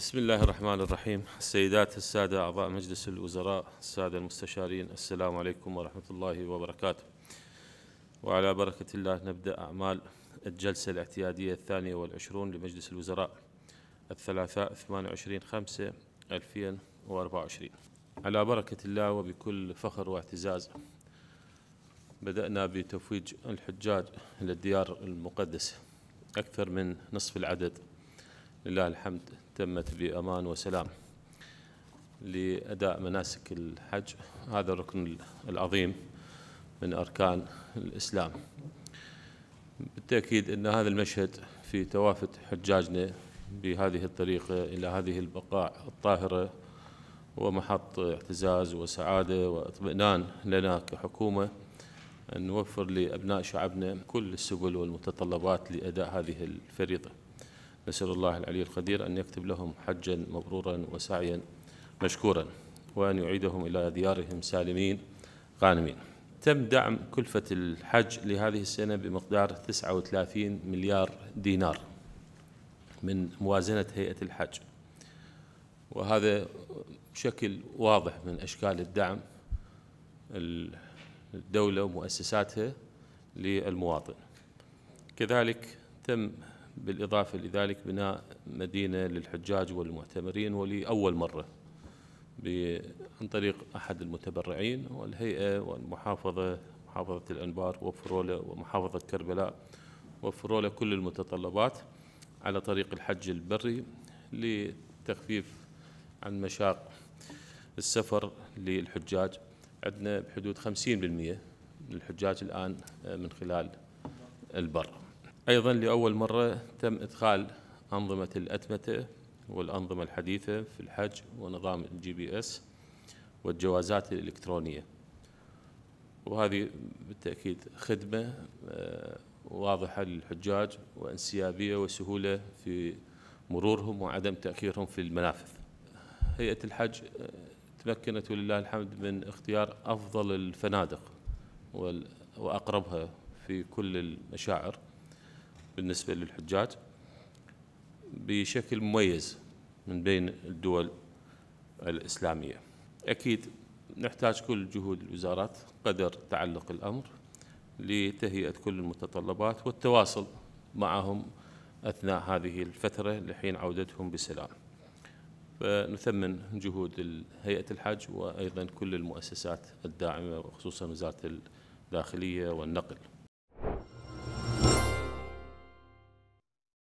بسم الله الرحمن الرحيم السيدات السادة أعضاء مجلس الوزراء السادة المستشارين السلام عليكم ورحمة الله وبركاته وعلى بركة الله نبدأ أعمال الجلسة الاعتيادية الثانية والعشرون لمجلس الوزراء الثلاثاء 28 5 2024 على بركة الله وبكل فخر واعتزاز بدأنا بتفويج الحجاج للديار المقدسة أكثر من نصف العدد لله الحمد تمت بأمان وسلام لأداء مناسك الحج هذا الركن العظيم من أركان الإسلام بالتأكيد أن هذا المشهد في توافد حجاجنا بهذه الطريقة إلى هذه البقاع الطاهرة ومحط اعتزاز وسعادة واطمئنان لنا كحكومة أن نوفر لأبناء شعبنا كل السبل والمتطلبات لأداء هذه الفريضة نسأل الله العلي القدير أن يكتب لهم حجا مبرورا وسعيا مشكورا وأن يعيدهم إلى ديارهم سالمين غانمين تم دعم كلفة الحج لهذه السنة بمقدار 39 مليار دينار من موازنة هيئة الحج وهذا شكل واضح من أشكال الدعم الدولة ومؤسساتها للمواطن كذلك تم بالإضافة لذلك بناء مدينة للحجاج والمعتمرين ولأول مرة عن طريق أحد المتبرعين والهيئة والمحافظة محافظة الأنبار وفروا له ومحافظة كربلاء وفروا له كل المتطلبات على طريق الحج البري لتخفيف عن مشاق السفر للحجاج عندنا بحدود 50% من الحجاج الآن آه، من خلال البر أيضا لأول مرة تم إدخال أنظمة الأتمتة والأنظمة الحديثة في الحج ونظام الجي بي اس والجوازات الإلكترونية وهذه بالتأكيد خدمة آه، واضحة للحجاج وانسيابية وسهولة في مرورهم وعدم تأخيرهم في المنافذ هيئة الحج آه، تمكنت ولله الحمد من اختيار أفضل الفنادق وأقربها في كل المشاعر بالنسبة للحجاج بشكل مميز من بين الدول الإسلامية أكيد نحتاج كل جهود الوزارات قدر تعلق الأمر لتهيئة كل المتطلبات والتواصل معهم أثناء هذه الفترة لحين عودتهم بسلام فنثمن جهود هيئة الحج وأيضا كل المؤسسات الداعمة وخصوصا وزارة الداخلية والنقل